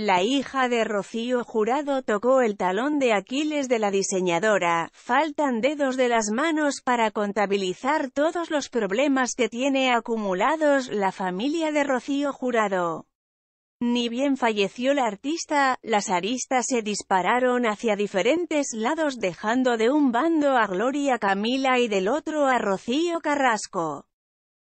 La hija de Rocío Jurado tocó el talón de Aquiles de la diseñadora, faltan dedos de las manos para contabilizar todos los problemas que tiene acumulados la familia de Rocío Jurado. Ni bien falleció la artista, las aristas se dispararon hacia diferentes lados dejando de un bando a Gloria Camila y del otro a Rocío Carrasco.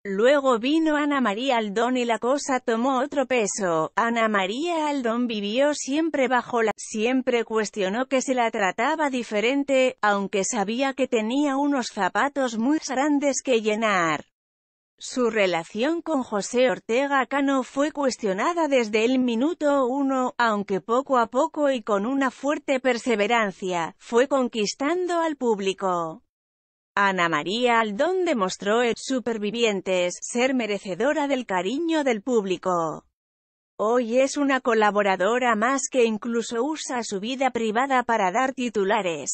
Luego vino Ana María Aldón y la cosa tomó otro peso. Ana María Aldón vivió siempre bajo la... Siempre cuestionó que se la trataba diferente, aunque sabía que tenía unos zapatos muy grandes que llenar. Su relación con José Ortega Cano fue cuestionada desde el minuto uno, aunque poco a poco y con una fuerte perseverancia, fue conquistando al público. Ana María Aldón demostró en Supervivientes ser merecedora del cariño del público. Hoy es una colaboradora más que incluso usa su vida privada para dar titulares.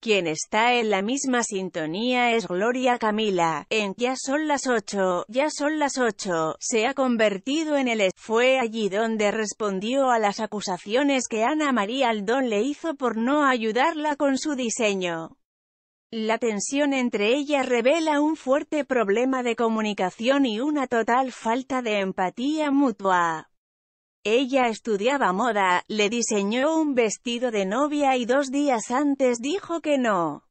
Quien está en la misma sintonía es Gloria Camila, en Ya son las ocho, Ya son las ocho», se ha convertido en el... Fue allí donde respondió a las acusaciones que Ana María Aldón le hizo por no ayudarla con su diseño. La tensión entre ellas revela un fuerte problema de comunicación y una total falta de empatía mutua. Ella estudiaba moda, le diseñó un vestido de novia y dos días antes dijo que no.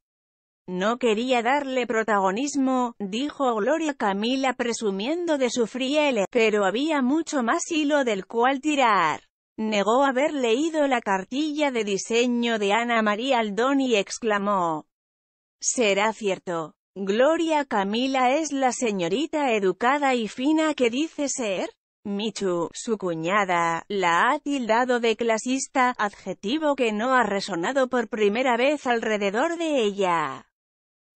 No quería darle protagonismo, dijo Gloria Camila presumiendo de su friele, pero había mucho más hilo del cual tirar. Negó haber leído la cartilla de diseño de Ana María Aldón y exclamó, Será cierto. Gloria Camila es la señorita educada y fina que dice ser. Michu, su cuñada, la ha tildado de clasista, adjetivo que no ha resonado por primera vez alrededor de ella.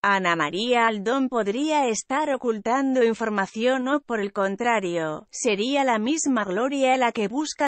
Ana María Aldón podría estar ocultando información o por el contrario, sería la misma Gloria la que busca